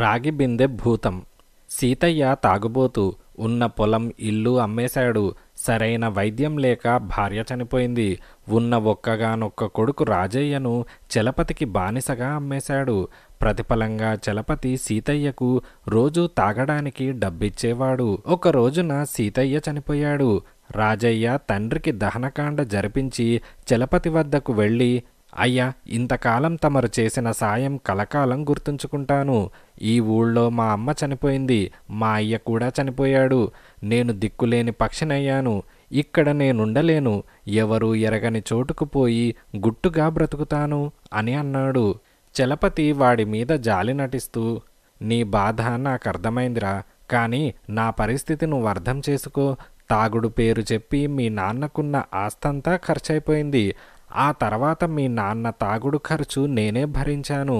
రాగి బిందె భూతం సీతయ్య తాగుబోతు ఉన్న పొలం ఇల్లు అమ్మేశాడు సరైన వైద్యం లేక భార్య చనిపోయింది ఉన్న ఒక్కగానొక్క కొడుకు రాజయ్యను చలపతికి బానిసగా అమ్మేశాడు ప్రతిఫలంగా చలపతి సీతయ్యకు రోజూ తాగడానికి డబ్బిచ్చేవాడు ఒక రోజున సీతయ్య చనిపోయాడు రాజయ్య తండ్రికి దహనకాండ జరిపించి చలపతి వద్దకు వెళ్ళి అయ్యా ఇంతకాలం తమరు చేసిన సాయం కలకాలం గుర్తుంచుకుంటాను ఈ ఊళ్ళో మా అమ్మ చనిపోయింది మా అయ్య కూడా చనిపోయాడు నేను దిక్కులేని పక్షినయ్యాను ఇక్కడ నేనుండలేను ఎవరు ఎరగని చోటుకు పోయి గుట్టుగా బ్రతుకుతాను అని అన్నాడు చలపతి వాడి మీద జాలి నటిస్తూ నీ బాధ నాకు అర్థమైందిరా కానీ నా పరిస్థితి నువ్వు అర్థం చేసుకో తాగుడు పేరు చెప్పి మీ నాన్నకున్న ఆస్తంతా ఖర్చయిపోయింది ఆ తర్వాత మీ నాన్న తాగుడు ఖర్చు నేనే భరించాను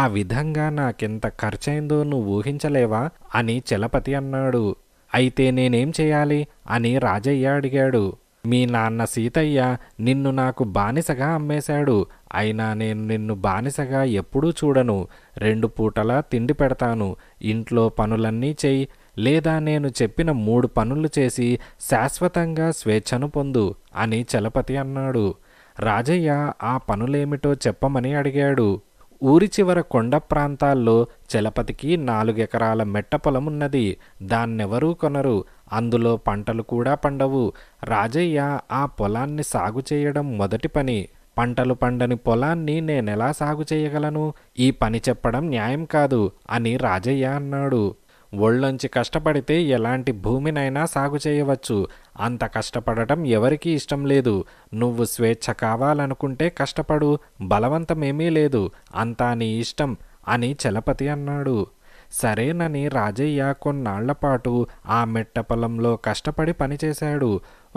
ఆ విధంగా నాకెంత ఖర్చైందో నువ్వు ఊహించలేవా అని చలపతి అన్నాడు అయితే నేనేం చేయాలి అని రాజయ్య అడిగాడు మీ నాన్న సీతయ్య నిన్ను నాకు బానిసగా అమ్మేశాడు అయినా నేను నిన్ను బానిసగా ఎప్పుడూ చూడను రెండు పూటలా తిండి పెడతాను ఇంట్లో పనులన్నీ చెయ్యి లేదా నేను చెప్పిన మూడు పనులు చేసి శాశ్వతంగా స్వేచ్ఛను పొందు అని చలపతి అన్నాడు రాజయ్య ఆ పనులేమిటో చెప్పమని అడిగాడు ఊరి చివర కొండ ప్రాంతాల్లో చలపతికి నాలుగెకరాల మెట్ట పొలం ఉన్నది దాన్నెవరూ కొనరు అందులో పంటలు కూడా పండవు రాజయ్య ఆ పొలాన్ని సాగు చేయడం మొదటి పని పంటలు పండని పొలాన్ని నేనెలా సాగు చేయగలను ఈ పని చెప్పడం న్యాయం కాదు అని రాజయ్య అన్నాడు ఒళ్ళొంచి కష్టపడితే ఎలాంటి భూమినైనా సాగు చేయవచ్చు అంత కష్టపడటం ఎవరికీ ఇష్టం లేదు నువ్వు స్వేచ్ఛ కావాలనుకుంటే కష్టపడు బలవంతమేమీ లేదు అంతా నీ ఇష్టం అని చలపతి అన్నాడు సరేనని రాజయ్య కొన్నాళ్లపాటు ఆ మెట్ట పొలంలో కష్టపడి పనిచేశాడు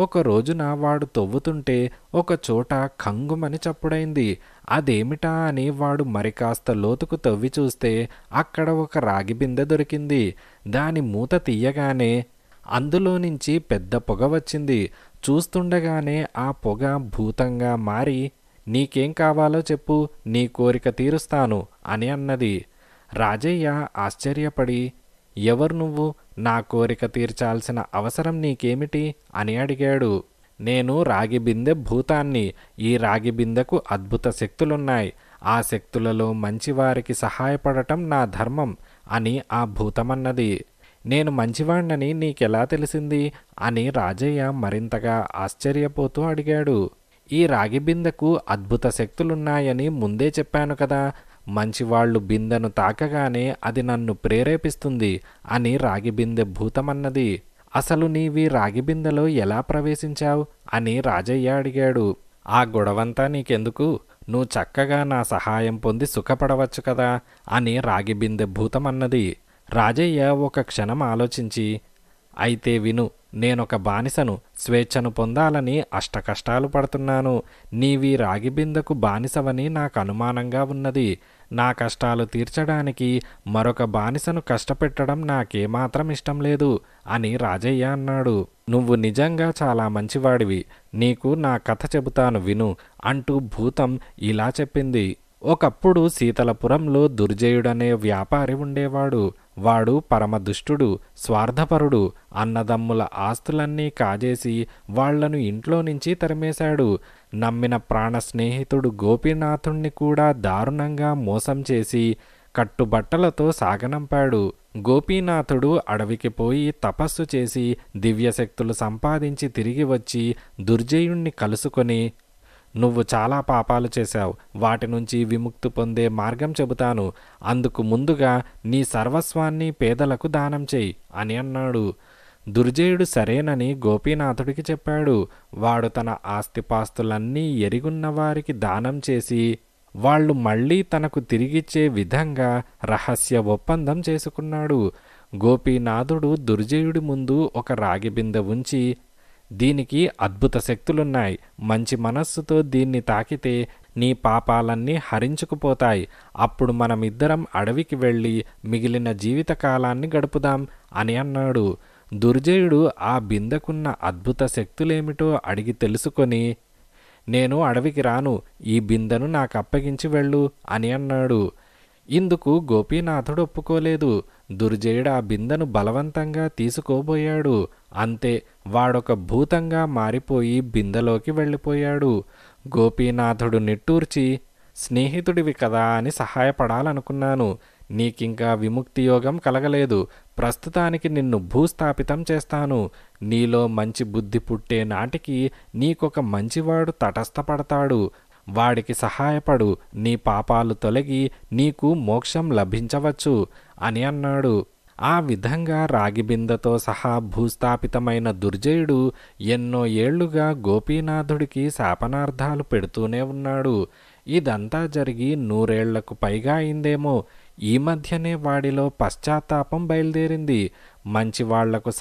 ఒక రోజున వాడు తవ్వుతుంటే ఒక చోట కంగుమని చప్పుడైంది అదేమిటా అని వాడు మరి కాస్త లోతుకు తవ్వి చూస్తే అక్కడ ఒక రాగి బిందె దొరికింది దాని మూత తీయగానే అందులో నుంచి పెద్ద పొగ వచ్చింది చూస్తుండగానే ఆ పొగ భూతంగా మారి నీకేం కావాలో చెప్పు నీ కోరిక తీరుస్తాను అని అన్నది రాజయ్య ఆశ్చర్యపడి ఎవరు నువ్వు నా కోరిక తీర్చాల్సిన అవసరం నీకేమిటి అని అడిగాడు నేను రాగి బిందె భూతాన్ని ఈ రాగి బిందెకు అద్భుత శక్తులున్నాయి ఆ శక్తులలో మంచివారికి సహాయపడటం నా ధర్మం అని ఆ భూతమన్నది నేను మంచివాణ్ణని నీకెలా తెలిసింది అని రాజయ్య మరింతగా ఆశ్చర్యపోతూ అడిగాడు ఈ రాగి బిందెకు అద్భుత శక్తులున్నాయని ముందే చెప్పాను కదా మంచివాళ్ళు బిందెను తాకగానే అది నన్ను ప్రేరేపిస్తుంది అని రాగి బిందె భూతమన్నది అసలు నీవి రాగి బిందెలో ఎలా ప్రవేశించావు అని రాజయ్య అడిగాడు ఆ గొడవంతా నీకెందుకు నువ్వు చక్కగా నా సహాయం పొంది సుఖపడవచ్చు కదా అని రాగి బిందె భూతమన్నది రాజయ్య ఒక క్షణం ఆలోచించి అయితే విను నేనొక బానిసను స్వేచ్ఛను పొందాలని అష్టకష్టాలు పడుతున్నాను నీవి రాగిబిందకు బానిసవని నాకు అనుమానంగా ఉన్నది నా కష్టాలు తీర్చడానికి మరొక బానిసను కష్టపెట్టడం నాకేమాత్రం ఇష్టం లేదు అని రాజయ్య అన్నాడు నువ్వు నిజంగా చాలా మంచివాడివి నీకు నా కథ చెబుతాను విను అంటూ భూతం ఇలా చెప్పింది ఒకప్పుడు శీతలపురంలో దుర్జయుడనే వ్యాపారి ఉండేవాడు వాడు పరమదుష్టుడు స్వార్థపరుడు అన్నదమ్ముల ఆస్తులన్నీ కాజేసి వాళ్లను ఇంట్లో నుంచి తరిమేశాడు నమ్మిన ప్రాణ స్నేహితుడు గోపీనాథుణ్ణి కూడా దారుణంగా మోసం చేసి కట్టుబట్టలతో సాగనంపాడు గోపీనాథుడు అడవికి పోయి తపస్సు చేసి దివ్యశక్తులు సంపాదించి తిరిగి వచ్చి దుర్జయుణ్ణి కలుసుకొని నువ్వు చాలా పాపాలు చేశావు వాటి నుంచి విముక్తి పొందే మార్గం చెబుతాను అందుకు ముందుగా నీ సర్వస్వాన్ని పేదలకు దానం చేయి అని అన్నాడు దుర్జయుడు సరేనని గోపీనాథుడికి చెప్పాడు వాడు తన ఆస్తిపాస్తులన్నీ ఎరిగున్న వారికి దానం చేసి వాళ్ళు మళ్ళీ తనకు తిరిగిచ్చే విధంగా రహస్య ఒప్పందం చేసుకున్నాడు గోపీనాథుడు దుర్జయుడి ముందు ఒక రాగి బిందె ఉంచి దీనికి అద్భుత శక్తులున్నాయి మంచి మనస్సుతో దీన్ని తాకితే నీ పాపాలన్నీ హరించుకుపోతాయి అప్పుడు మనమిద్దరం అడవికి వెళ్ళి మిగిలిన జీవితకాలాన్ని గడుపుదాం అని అన్నాడు దుర్జయుడు ఆ బిందకున్న అద్భుత శక్తులేమిటో అడిగి తెలుసుకొని నేను అడవికి రాను ఈ బిందను నాకు అప్పగించి వెళ్ళు అని అన్నాడు ఇందుకు గోపీనాథుడు ఒప్పుకోలేదు దుర్జయుడు ఆ బిందను బలవంతంగా తీసుకోబోయాడు అంతే వాడొక భూతంగా మారిపోయి బిందెలోకి వెళ్ళిపోయాడు గోపీనాథుడు నిట్టూర్చి స్నేహితుడివి కదా అని సహాయపడాలనుకున్నాను నీకింకా విముక్తి యోగం కలగలేదు ప్రస్తుతానికి నిన్ను భూస్థాపితం చేస్తాను నీలో మంచి బుద్ధి పుట్టే నాటికి నీకొక మంచివాడు తటస్థపడతాడు వాడికి సహాయపడు నీ పాపాలు తొలగి నీకు మోక్షం లభించవచ్చు అని అన్నాడు ఆ విధంగా రాగిబిందతో సహా భూస్థాపితమైన దుర్జయుడు ఎన్నో ఏళ్లుగా గోపీనాథుడికి శాపనార్థాలు పెడుతూనే ఉన్నాడు ఇదంతా జరిగి నూరేళ్లకు పైగా అయిందేమో ఈ మధ్యనే వాడిలో పశ్చాత్తాపం బయలుదేరింది మంచి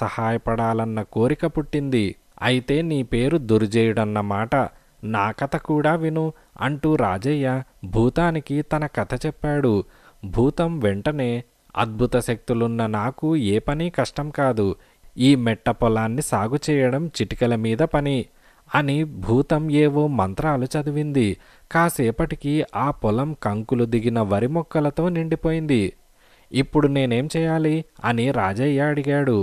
సహాయపడాలన్న కోరిక పుట్టింది అయితే నీ పేరు దుర్జయుడన్నమాట నా కథ కూడా విను అంటూ రాజయ్య భూతానికి తన కథ చెప్పాడు భూతం వెంటనే అద్భుత శక్తులున్న నాకు ఏ పని కష్టం కాదు ఈ మెట్ట పొలాన్ని సాగు చేయడం చిటికల మీద పని అని భూతం ఏవో మంత్రాలు చదివింది కాసేపటికి ఆ పొలం కంకులు దిగిన వరి మొక్కలతో నిండిపోయింది ఇప్పుడు నేనేం చేయాలి అని రాజయ్య అడిగాడు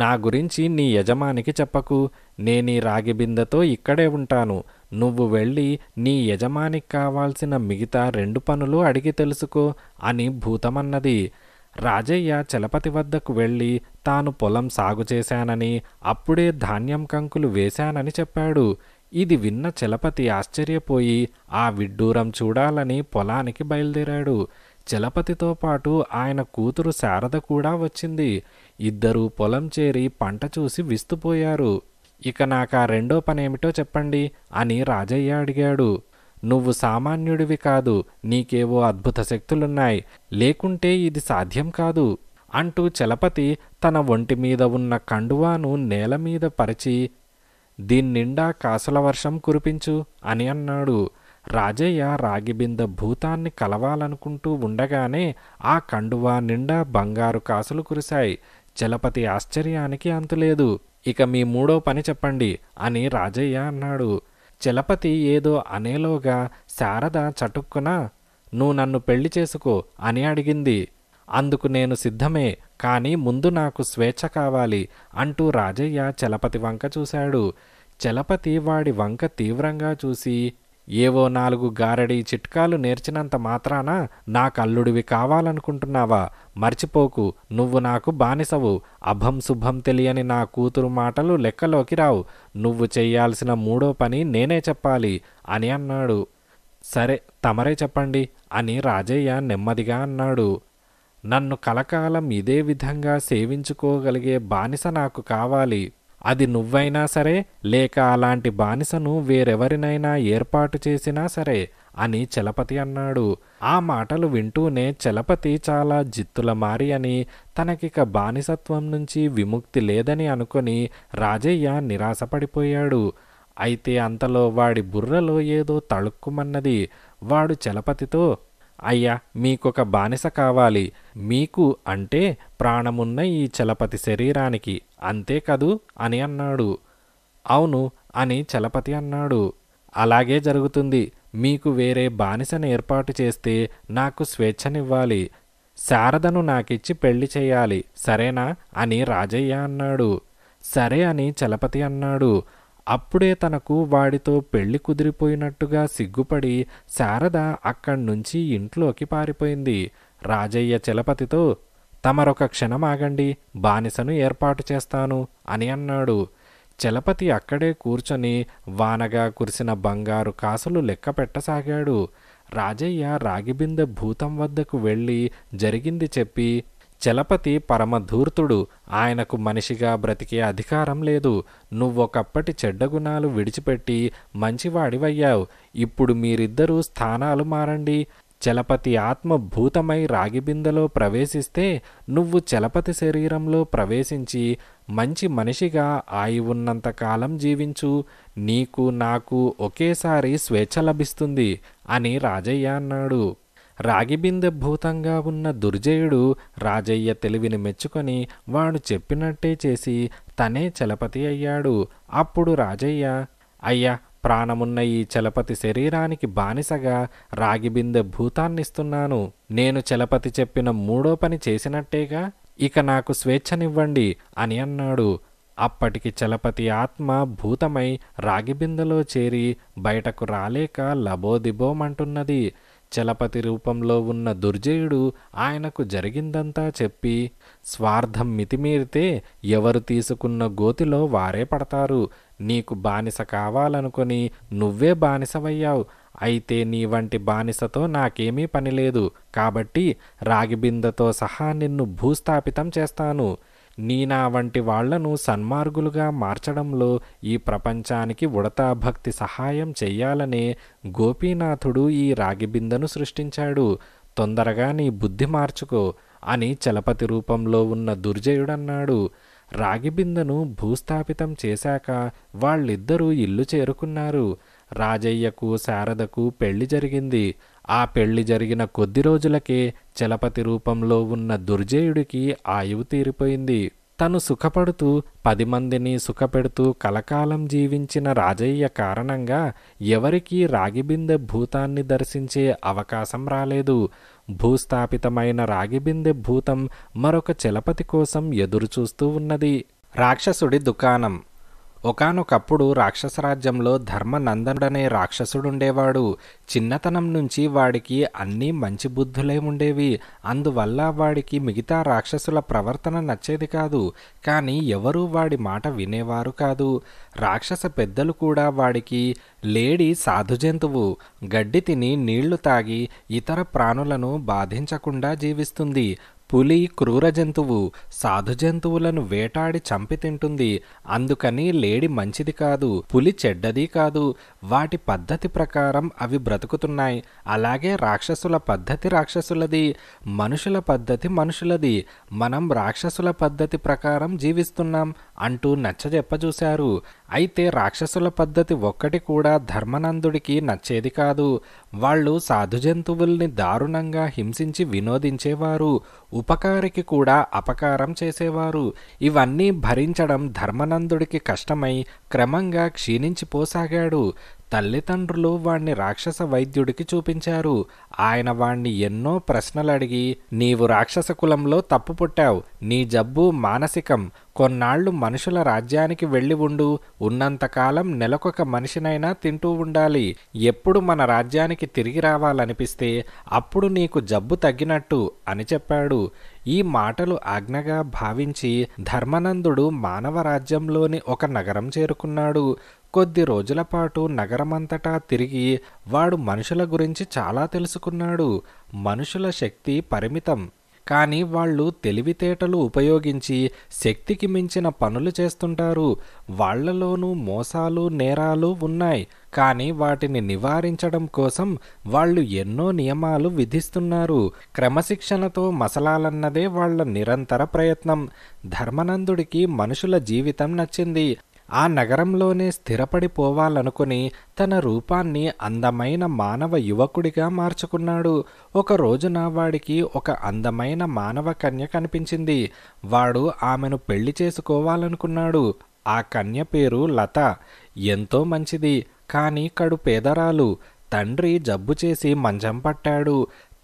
నా గురించి నీ యజమానికి చెప్పకు నేను ఈ రాగి బిందెతో ఇక్కడే ఉంటాను నువ్వు వెళ్ళి నీ యజమానికి కావాల్సిన మిగతా రెండు పనులు అడిగి తెలుసుకో అని భూతమన్నది రాజయ్య చలపతి వద్దకు వెళ్ళి తాను పొలం సాగు చేశానని అప్పుడే ధాన్యం కంకులు వేశానని చెప్పాడు ఇది విన్న చలపతి ఆశ్చర్యపోయి ఆ విడ్డూరం చూడాలని పొలానికి బయలుదేరాడు చలపతితో పాటు ఆయన కూతురు శారద కూడా వచ్చింది ఇద్దరూ పొలం చేరి పంట చూసి విస్తుపోయారు ఇక నాకా రెండో పనేమిటో చెప్పండి అని రాజయ్య అడిగాడు నువ్వు సామాన్యుడివి కాదు నీకేవో అద్భుత శక్తులున్నాయి లేకుంటే ఇది సాధ్యం కాదు అంటూ చలపతి తన ఒంటి మీద ఉన్న కండువాను నేల మీద పరిచి దీన్నిండా కాసుల వర్షం కురిపించు అని అన్నాడు రాజయ్య రాగిబింద భూతాన్ని కలవాలనుకుంటూ ఉండగానే ఆ కండువా నిండా బంగారు కాసులు కురిశాయి చలపతి ఆశ్చర్యానికి అంతులేదు ఇక మీ మూడో పని చెప్పండి అని రాజయ్య అన్నాడు చలపతి ఏదో అనేలోగా శారద చటుక్కున నువ్వు నన్ను పెళ్లి చేసుకో అని అడిగింది అందుకు నేను సిద్ధమే కానీ ముందు నాకు స్వేచ్ఛ కావాలి అంటూ రాజయ్య చలపతి వంక చూశాడు చలపతి వాడి వంక తీవ్రంగా చూసి ఏవో నాలుగు గారడీ చిట్కాలు నేర్చినంత మాత్రాన నా కల్లుడివి కావాలనుకుంటున్నావా మర్చిపోకు నువ్వు నాకు బానిసవు అభం శుభం తెలియని నా కూతురు మాటలు లెక్కలోకి రావు నువ్వు చేయాల్సిన మూడో పని నేనే చెప్పాలి అని అన్నాడు సరే తమరే చెప్పండి అని రాజయ్య నెమ్మదిగా అన్నాడు నన్ను కలకాలం ఇదే విధంగా సేవించుకోగలిగే బానిస నాకు కావాలి అది నువ్వైనా సరే లేక అలాంటి బానిసను వేరెవరినైనా ఏర్పాటు చేసినా సరే అని చలపతి అన్నాడు ఆ మాటలు వింటూనే చలపతి చాలా జిత్తుల మారి అని తనకిక బానిసత్వం నుంచి విముక్తి లేదని అనుకుని రాజయ్య నిరాశపడిపోయాడు అయితే అంతలో వాడి బుర్రలో ఏదో తళుక్కుమన్నది వాడు చలపతితో అయ్యా మీకొక బానిస కావాలి మీకు అంటే ప్రాణమున్న ఈ చలపతి శరీరానికి అంతే కదూ అని అన్నాడు అవును అని చలపతి అన్నాడు అలాగే జరుగుతుంది మీకు వేరే బానిసను ఏర్పాటు చేస్తే నాకు స్వేచ్ఛనివ్వాలి శారదను నాకిచ్చి పెళ్లి చేయాలి సరేనా అని రాజయ్య అన్నాడు సరే అని చలపతి అన్నాడు అప్పుడే తనకు వాడితో పెళ్లి కుదిరిపోయినట్టుగా సిగ్గుపడి శారద అక్కడి నుంచి ఇంట్లోకి పారిపోయింది రాజయ్య చలపతితో తమరొక క్షణమాగండి బానిసను ఏర్పాటు చేస్తాను అని అన్నాడు చలపతి అక్కడే కూర్చొని వానగా కురిసిన బంగారు కాసులు లెక్క పెట్టసాగాడు రాజయ్య రాగిబింద భూతం వద్దకు వెళ్ళి జరిగింది చెప్పి చలపతి పరమధూర్తుడు ఆయనకు మనిషిగా బ్రతికే అధికారం లేదు నువ్వొకప్పటి చెడ్డ గుణాలు విడిచిపెట్టి మంచివాడివయ్యావు ఇప్పుడు మీరిద్దరూ స్థానాలు మారండి చలపతి ఆత్మ భూతమై రాగిబిందెలో ప్రవేశిస్తే నువ్వు చలపతి శరీరంలో ప్రవేశించి మంచి మనిషిగా ఆయి ఉన్నంతకాలం జీవించు నీకు నాకు ఒకేసారి స్వేచ్ఛ లభిస్తుంది అని రాజయ్య అన్నాడు రాగిబిందె భూతంగా ఉన్న దుర్జయుడు రాజయ్య తెలివిని మెచ్చుకొని వాడు చెప్పినట్టే చేసి తనే చలపతి అయ్యాడు అప్పుడు రాజయ్య అయ్యా ప్రాణమున్న ఈ చలపతి శరీరానికి బానిసగా రాగిబిందె భూతాన్నిస్తున్నాను నేను చలపతి చెప్పిన మూడో పని చేసినట్టేగా ఇక నాకు స్వేచ్ఛనివ్వండి అని అన్నాడు అప్పటికి చలపతి ఆత్మ భూతమై రాగిబిందెలో చేరి బయటకు రాలేక లబోదిబోమంటున్నది చలపతి రూపంలో ఉన్న దుర్జయుడు ఆయనకు జరిగిందంతా చెప్పి స్వార్థం మితిమీరితే ఎవరు తీసుకున్న గోతిలో వారే పడతారు నీకు బానిస కావాలనుకొని నువ్వే బానిసవయ్యావు అయితే నీ వంటి బానిసతో నాకేమీ పనిలేదు కాబట్టి రాగిబిందతో సహా నిన్ను భూస్థాపితం చేస్తాను నీనా వంటి వాళ్లను సన్మార్గులుగా మార్చడంలో ఈ ప్రపంచానికి ఉడతా భక్తి సహాయం చెయ్యాలనే గోపీనాథుడు ఈ రాగిబిందను సృష్టించాడు తొందరగా నీ బుద్ధి మార్చుకో అని చలపతి రూపంలో ఉన్న దుర్జయుడన్నాడు రాగిబిందను భూస్థాపితం చేశాక వాళ్ళిద్దరూ ఇల్లు చేరుకున్నారు రాజయ్యకు శారదకు పెళ్లి జరిగింది ఆ పెళ్లి జరిగిన కొద్ది రోజులకే చలపతి రూపంలో ఉన్న దుర్జయుడికి ఆయువు తీరిపోయింది తను సుఖపడుతూ పది మందిని సుఖపెడుతూ కలకాలం జీవించిన రాజయ్య కారణంగా ఎవరికీ రాగిబిందె భూతాన్ని దర్శించే అవకాశం రాలేదు భూస్థాపితమైన రాగిబిందె భూతం మరొక చలపతి కోసం ఎదురుచూస్తూ ఉన్నది రాక్షసుడి దుకాణం ఒకనొకప్పుడు రాక్షసరాజ్యంలో ధర్మనందనుడనే రాక్షసుడుండేవాడు చిన్నతనం నుంచి వాడికి అన్నీ మంచి బుద్ధులే ఉండేవి అందువల్ల వాడికి మిగతా రాక్షసుల ప్రవర్తన నచ్చేది కాదు కానీ ఎవరూ వాడి మాట వినేవారు కాదు రాక్షస పెద్దలు కూడా వాడికి లేడీ సాధుజంతువు గడ్డి తిని నీళ్లు తాగి ఇతర ప్రాణులను బాధించకుండా జీవిస్తుంది పులి క్రూర జంతువు సాధు జంతువులను వేటాడి చంపి తింటుంది అందుకని లేడి మంచిది కాదు పులి చెడ్డది కాదు వాటి పద్ధతి ప్రకారం అవి బ్రతుకుతున్నాయి అలాగే రాక్షసుల పద్ధతి రాక్షసులది మనుషుల పద్ధతి మనుషులది మనం రాక్షసుల పద్ధతి ప్రకారం జీవిస్తున్నాం అంటూ నచ్చజెప్పజూశారు అయితే రాక్షసుల పద్ధతి ఒక్కటి కూడా ధర్మనందుడికి నచ్చేది కాదు వాళ్ళు సాధు జంతువుల్ని దారుణంగా హింసించి వినోదించేవారు ఉపకారికి కూడా అపకారం చేసేవారు ఇవన్నీ భరించడం ధర్మనందుడికి కష్టమై క్రమంగా క్షీణించిపోసాగాడు తల్లిదండ్రులు వాణ్ణి రాక్షస వైద్యుడికి చూపించారు ఆయన వాణ్ణి ఎన్నో ప్రశ్నలు అడిగి నీవు రాక్షస కులంలో తప్పు పుట్టావు నీ జబ్బు మానసికం కొన్నాళ్లు మనుషుల రాజ్యానికి వెళ్ళి ఉండు ఉన్నంతకాలం నెలకొక మనిషినైనా తింటూ ఉండాలి ఎప్పుడు మన రాజ్యానికి తిరిగి రావాలనిపిస్తే అప్పుడు నీకు జబ్బు తగ్గినట్టు అని చెప్పాడు ఈ మాటలు ఆజ్ఞగా భావించి ధర్మనందుడు మానవ రాజ్యంలోని ఒక నగరం చేరుకున్నాడు కొద్ది రోజుల పాటు నగరమంతటా తిరిగి వాడు మనుషుల గురించి చాలా తెలుసుకున్నాడు మనుషుల శక్తి పరిమితం కానీ వాళ్ళు తెలివితేటలు ఉపయోగించి శక్తికి మించిన పనులు చేస్తుంటారు వాళ్లలోనూ మోసాలు నేరాలు ఉన్నాయి కానీ వాటిని నివారించడం కోసం వాళ్ళు ఎన్నో నియమాలు విధిస్తున్నారు క్రమశిక్షణతో మసలాలన్నదే వాళ్ల నిరంతర ప్రయత్నం ధర్మనందుడికి మనుషుల జీవితం నచ్చింది ఆ నగరంలోనే స్థిరపడిపోవాలనుకుని తన రూపాన్ని అందమైన మానవ యువకుడిగా మార్చుకున్నాడు ఒక రోజున వాడికి ఒక అందమైన మానవ కన్య కనిపించింది వాడు ఆమెను పెళ్లి చేసుకోవాలనుకున్నాడు ఆ కన్య పేరు లత ఎంతో మంచిది కానీ కడు పేదరాలు తండ్రి జబ్బు చేసి మంచం పట్టాడు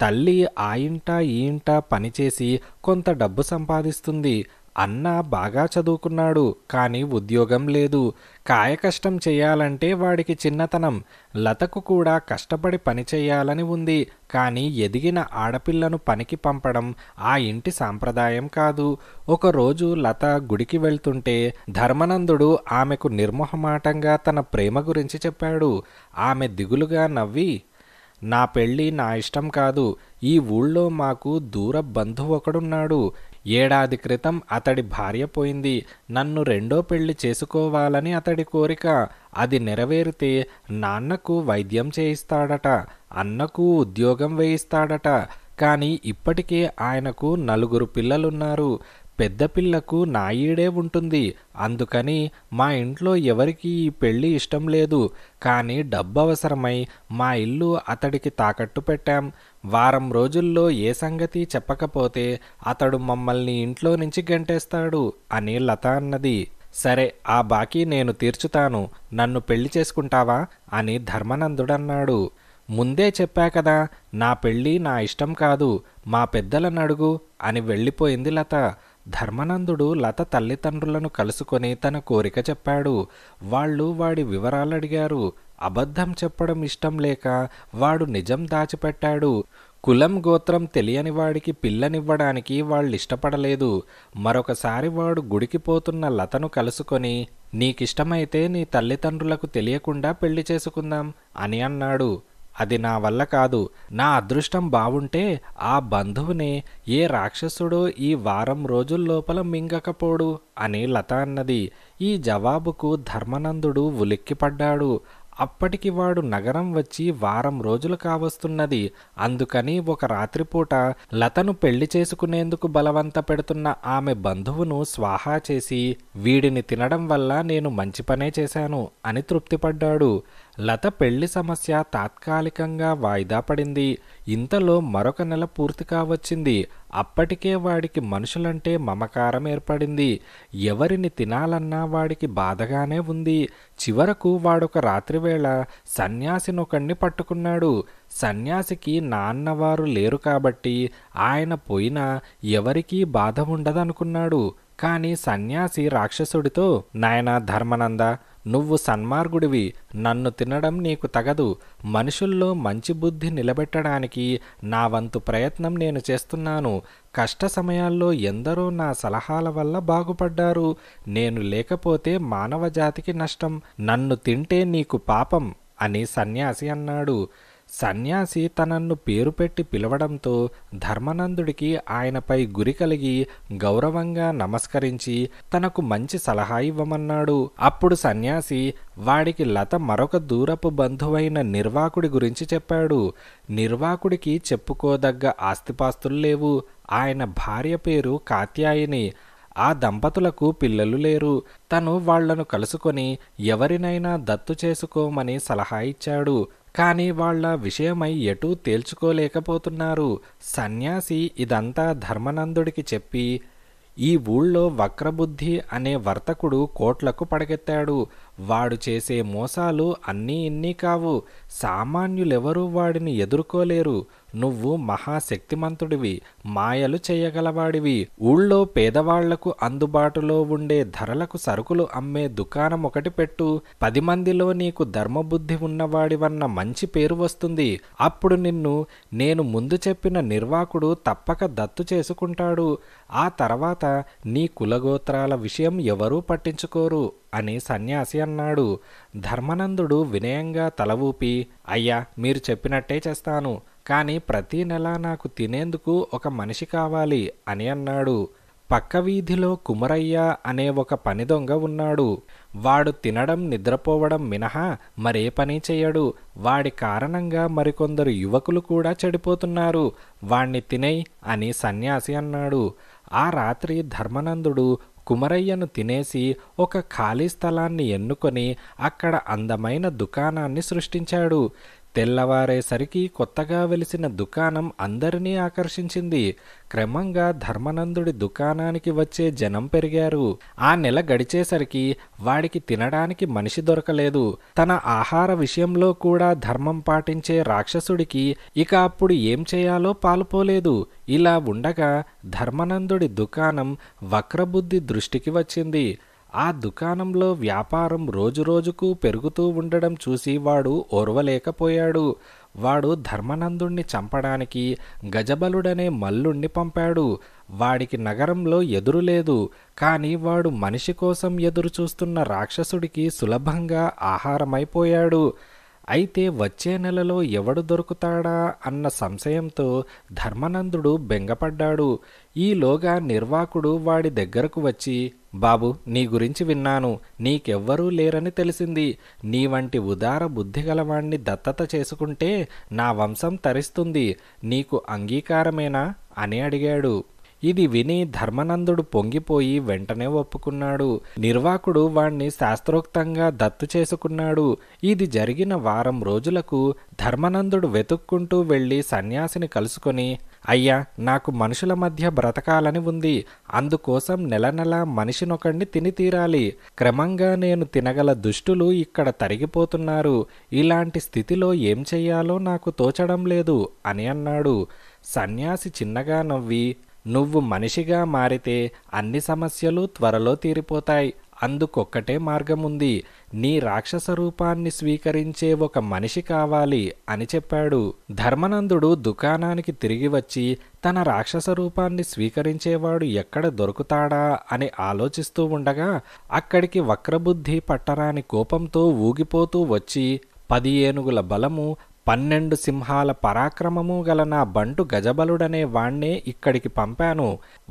తల్లి ఆ ఇంట ఈ ఇంట పనిచేసి కొంత డబ్బు సంపాదిస్తుంది అన్న బాగా చదువుకున్నాడు కానీ ఉద్యోగం లేదు కాయకష్టం చేయాలంటే వాడికి చిన్నతనం లతకు కూడా కష్టపడి పని చేయాలని ఉంది కానీ ఎదిగిన ఆడపిల్లను పనికి పంపడం ఆ ఇంటి సాంప్రదాయం కాదు ఒకరోజు లత గుడికి వెళ్తుంటే ధర్మనందుడు ఆమెకు నిర్మోహమాటంగా తన ప్రేమ గురించి చెప్పాడు ఆమె దిగులుగా నవ్వి నా పెళ్ళి నా ఇష్టం కాదు ఈ ఊళ్ళో మాకు దూర బంధువు ఒకడున్నాడు ఏడాది క్రితం అతడి భార్య పోయింది నన్ను రెండో పెళ్లి చేసుకోవాలని అతడి కోరిక అది నెరవేరితే నాన్నకు వైద్యం చేయిస్తాడట అన్నకు ఉద్యోగం వేయిస్తాడట కానీ ఇప్పటికే ఆయనకు నలుగురు పిల్లలున్నారు పెద్ద పిల్లకు నాయీడే ఉంటుంది అందుకని మా ఇంట్లో ఎవరికి ఈ పెళ్ళి ఇష్టం లేదు కానీ డబ్బవసరమై మా ఇల్లు అతడికి తాకట్టు పెట్టాం వారం రోజుల్లో ఏ సంగతి చెప్పకపోతే అతడు మమ్మల్ని ఇంట్లో నుంచి గంటేస్తాడు అని లత అన్నది సరే ఆ బాకీ నేను తీర్చుతాను నన్ను పెళ్లి చేసుకుంటావా అని ధర్మనందుడన్నాడు ముందే చెప్పా కదా నా పెళ్ళి నా ఇష్టం కాదు మా పెద్దలను అడుగు అని వెళ్ళిపోయింది లత ధర్మనందుడు లత తల్లిదండ్రులను కలుసుకొని తన కోరిక చెప్పాడు వాళ్ళు వాడి వివరాలు అడిగారు అబద్ధం చెప్పడం ఇష్టం లేక వాడు నిజం దాచిపెట్టాడు కులం గోత్రం తెలియని వాడికి పిల్లనివ్వడానికి వాళ్ళు ఇష్టపడలేదు మరొకసారి వాడు గుడికి పోతున్న లతను కలుసుకొని నీకిష్టమైతే నీ తల్లిదండ్రులకు తెలియకుండా పెళ్లి చేసుకుందాం అని అన్నాడు అది నా వల్ల కాదు నా అదృష్టం బావుంటే ఆ బంధువుని ఏ రాక్షసుడు ఈ వారం రోజుల్లోపల మింగకపోడు అని లత అన్నది ఈ జవాబుకు ధర్మనందుడు ఉలిక్కిపడ్డాడు అప్పటికి వాడు నగరం వచ్చి వారం రోజులు కావస్తున్నది అందుకని ఒక రాత్రిపూట లతను పెళ్లి చేసుకునేందుకు బలవంత పెడుతున్న ఆమె బంధువును స్వాహా చేసి వీడిని తినడం వల్ల నేను మంచి పనే చేశాను అని తృప్తిపడ్డాడు లత పెళ్లి సమస్య తాత్కాలికంగా వాయిదా పడింది ఇంతలో మరొక నెల పూర్తి కావచ్చింది అప్పటికే వాడికి మనుషులంటే మమకారం ఏర్పడింది ఎవరిని తినాలన్నా వాడికి బాధగానే ఉంది చివరకు వాడొక రాత్రివేళ సన్యాసినొకణ్ణి పట్టుకున్నాడు సన్యాసికి నాన్నవారు లేరు కాబట్టి ఆయన పోయినా ఎవరికీ బాధ ఉండదనుకున్నాడు కాని సన్యాసి రాక్షసుడితో నాయనా ధర్మనంద నువ్వు సన్మార్గుడివి నన్ను తినడం నీకు తగదు మనుషుల్లో మంచి బుద్ధి నిలబెట్టడానికి నా వంతు ప్రయత్నం నేను చేస్తున్నాను కష్ట సమయాల్లో ఎందరో నా సలహాల వల్ల బాగుపడ్డారు నేను లేకపోతే మానవ జాతికి నష్టం నన్ను తింటే నీకు పాపం అని సన్యాసి అన్నాడు సన్యాసి తనన్ను పేరు పెట్టి పిలవడంతో ధర్మనందుడికి ఆయనపై గురి కలిగి గౌరవంగా నమస్కరించి తనకు మంచి సలహా ఇవ్వమన్నాడు అప్పుడు సన్యాసి వాడికి లత మరొక దూరపు బంధువైన నిర్వాకుడి గురించి చెప్పాడు నిర్వాకుడికి చెప్పుకోదగ్గ ఆస్తిపాస్తులు లేవు ఆయన భార్య పేరు కాత్యాయిని ఆ దంపతులకు పిల్లలు లేరు తను వాళ్లను కలుసుకొని ఎవరినైనా దత్తు చేసుకోమని సలహా ఇచ్చాడు కానీ వాళ్ల విషయమై ఎటూ తేల్చుకోలేకపోతున్నారు సన్యాసి ఇదంతా ధర్మనందుడికి చెప్పి ఈ ఊళ్ళో వక్రబుద్ధి అనే వర్తకుడు కోట్లకు పడగెత్తాడు వాడు చేసే మోసాలు అన్నీ ఇన్నీ కావు సామాన్యులెవరూ వాడిని ఎదుర్కోలేరు నువ్వు మహాశక్తిమంతుడివి మాయలు చేయగలవాడివి ఊళ్ళో పేదవాళ్లకు అందుబాటులో ఉండే ధరలకు సరుకులు అమ్మే దుకాణం ఒకటి పెట్టు పది మందిలో నీకు ధర్మబుద్ధి ఉన్నవాడివన్న మంచి పేరు వస్తుంది అప్పుడు నిన్ను నేను ముందు చెప్పిన నిర్వాకుడు తప్పక దత్తు చేసుకుంటాడు ఆ తర్వాత నీ కులగోత్రాల విషయం ఎవరూ పట్టించుకోరు అని సన్యాసి అన్నాడు ధర్మనందుడు వినయంగా తల ఊపి అయ్యా మీరు చెప్పినట్టే చేస్తాను కానీ ప్రతీ నెల నాకు తినేందుకు ఒక మనిషి కావాలి అని అన్నాడు పక్క వీధిలో కుమరయ్య అనే ఒక పని దొంగ ఉన్నాడు వాడు తినడం నిద్రపోవడం మినహా మరే పని చేయడు వాడి కారణంగా మరికొందరు యువకులు కూడా చెడిపోతున్నారు వాణ్ణి తినై అని సన్యాసి అన్నాడు ఆ రాత్రి ధర్మనందుడు కుమరయ్యను తినేసి ఒక ఖాళీ స్థలాన్ని ఎన్నుకొని అక్కడ అందమైన దుకాణాన్ని సృష్టించాడు తెల్లవారేసరికి కొత్తగా వెలిసిన దుకాణం అందరినీ ఆకర్షించింది క్రమంగా ధర్మనందుడి దుకాణానికి వచ్చే జనం పెరిగారు ఆ నెల గడిచేసరికి వాడికి తినడానికి మనిషి దొరకలేదు తన ఆహార విషయంలో కూడా ధర్మం పాటించే రాక్షసుడికి ఇక అప్పుడు ఏం చేయాలో పాలుపోలేదు ఇలా ఉండగా ధర్మనందుడి దుకాణం వక్రబుద్ధి దృష్టికి వచ్చింది ఆ దుకాణంలో వ్యాపారం రోజురోజుకు పెరుగుతూ ఉండడం చూసి వాడు ఓర్వలేకపోయాడు వాడు ధర్మనందుణ్ణి చంపడానికి గజబలుడనే మల్లుణ్ణి పంపాడు వాడికి నగరంలో ఎదురులేదు కానీ వాడు మనిషి కోసం ఎదురు చూస్తున్న రాక్షసుడికి సులభంగా ఆహారమైపోయాడు అయితే వచ్చే నెలలో ఎవడు దొరుకుతాడా అన్న సంశయంతో ధర్మనందుడు బెంగపడ్డాడు ఈలోగా నిర్వాకుడు వాడి దగ్గరకు వచ్చి బాబు నీ గురించి విన్నాను నీకెవ్వరూ లేరని తెలిసింది నీ వంటి ఉదార బుద్ధిగలవాణ్ణి దత్తత చేసుకుంటే నా వంశం తరిస్తుంది నీకు అంగీకారమేనా అని అడిగాడు ఇది విని ధర్మనందుడు పొంగిపోయి వెంటనే ఒప్పుకున్నాడు నిర్వాకుడు వాణ్ణి శాస్త్రోక్తంగా దత్తు చేసుకున్నాడు ఇది జరిగిన వారం రోజులకు ధర్మనందుడు వెతుక్కుంటూ వెళ్ళి సన్యాసిని కలుసుకొని అయ్యా నాకు మనుషుల మధ్య బ్రతకాలని ఉంది అందుకోసం నెల నెల మనిషినొకడిని తిని తీరాలి క్రమంగా నేను తినగల దుష్టులు ఇక్కడ తరిగిపోతున్నారు ఇలాంటి స్థితిలో ఏం చెయ్యాలో నాకు తోచడం లేదు అని అన్నాడు సన్యాసి చిన్నగా నవ్వి నువ్వు మనిషిగా మారితే అన్ని సమస్యలు త్వరలో తీరిపోతాయి అందుకొక్కటే మార్గముంది నీ రాక్షస రూపాన్ని స్వీకరించే ఒక మనిషి కావాలి అని చెప్పాడు ధర్మనందుడు దుకాణానికి తిరిగి వచ్చి తన రాక్షస రూపాన్ని స్వీకరించేవాడు ఎక్కడ దొరుకుతాడా అని ఆలోచిస్తూ ఉండగా అక్కడికి వక్రబుద్ధి పట్టరాని కోపంతో ఊగిపోతూ వచ్చి పది ఏనుగుల బలము పన్నెండు సింహాల పరాక్రమము గల నా బంటు గజబలుడనే వాణ్ణే ఇక్కడికి పంపాను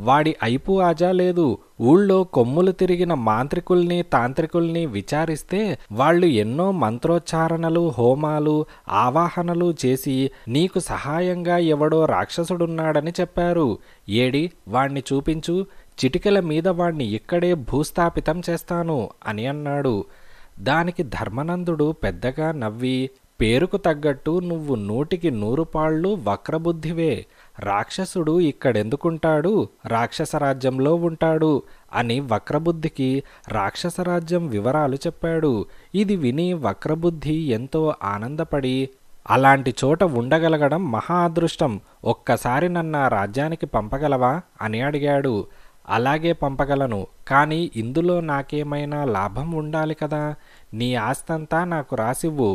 వాడి అయిపు ఆజా లేదు ఊళ్ళో కొమ్ములు తిరిగిన మాంత్రికుల్ని తాంత్రికుల్ని విచారిస్తే వాళ్ళు ఎన్నో మంత్రోచ్చారణలు హోమాలు ఆవాహనలు చేసి నీకు సహాయంగా ఎవడో రాక్షసుడున్నాడని చెప్పారు ఏడి వాణ్ణి చూపించు చిటికెల మీద వాణ్ణి ఇక్కడే భూస్థాపితం చేస్తాను అని అన్నాడు దానికి ధర్మనందుడు పెద్దగా నవ్వి పేరుకు తగ్గట్టు నువ్వు నూటికి నూరు పాళ్ళు వక్రబుద్ధివే రాక్షసుడు ఇక్కడెందుకుంటాడు రాక్షసరాజ్యంలో ఉంటాడు అని వక్రబుద్ధికి రాక్షసరాజ్యం వివరాలు చెప్పాడు ఇది విని వక్రబుద్ధి ఎంతో ఆనందపడి అలాంటి చోట ఉండగలగడం మహా అదృష్టం ఒక్కసారి నన్ను రాజ్యానికి పంపగలవా అని అడిగాడు అలాగే పంపగలను కానీ ఇందులో నాకేమైనా లాభం ఉండాలి కదా నీ ఆస్తంతా నాకు రాసివ్వు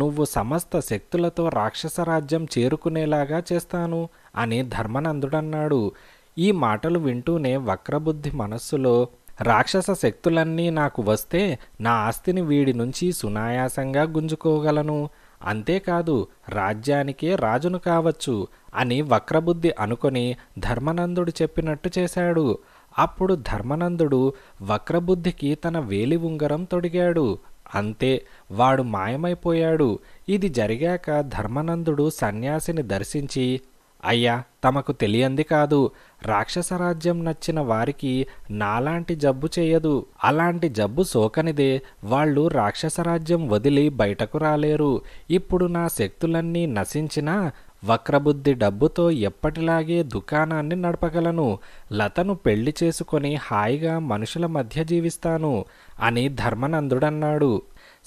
నువ్వు సమస్త శక్తులతో రాక్షసరాజ్యం చేరుకునేలాగా చేస్తాను అని ధర్మనందుడన్నాడు ఈ మాటలు వింటూనే వక్రబుద్ధి మనస్సులో రాక్షస శక్తులన్నీ నాకు వస్తే నా ఆస్తిని వీడి నుంచి సునాయాసంగా గుంజుకోగలను అంతేకాదు రాజ్యానికే రాజును కావచ్చు అని వక్రబుద్ధి అనుకొని ధర్మనందుడు చెప్పినట్టు చేశాడు అప్పుడు ధర్మనందుడు వక్రబుద్ధికి తన వేలి ఉంగరం తొడిగాడు అంతే వాడు మాయమైపోయాడు ఇది జరిగాక ధర్మనందుడు సన్యాసిని దర్శించి అయ్యా తమకు తెలియంది కాదు రాక్షసరాజ్యం నచ్చిన వారికి నాలాంటి జబ్బు చేయదు అలాంటి జబ్బు సోకనిదే వాళ్ళు రాక్షసరాజ్యం వదిలి బయటకు రాలేరు ఇప్పుడు నా శక్తులన్నీ నశించినా వక్రబుద్ధి డబ్బుతో ఎప్పటిలాగే దుకాణాన్ని నడపగలను లతను పెళ్లి చేసుకొని హాయిగా మనుషుల మధ్య జీవిస్తాను అని ధర్మనందుడన్నాడు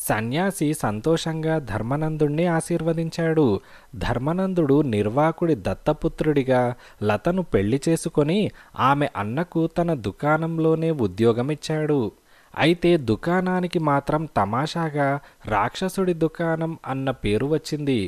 సన్యాసి సంతోషంగా ధర్మనందుణ్ణి ఆశీర్వదించాడు ధర్మనందుడు నిర్వాకుడి దత్తపుత్రుడిగా లతను పెళ్లి చేసుకొని ఆమె అన్నకు తన దుకాణంలోనే ఉద్యోగమిచ్చాడు అయితే దుకాణానికి మాత్రం తమాషాగా రాక్షసుడి దుకాణం అన్న పేరు వచ్చింది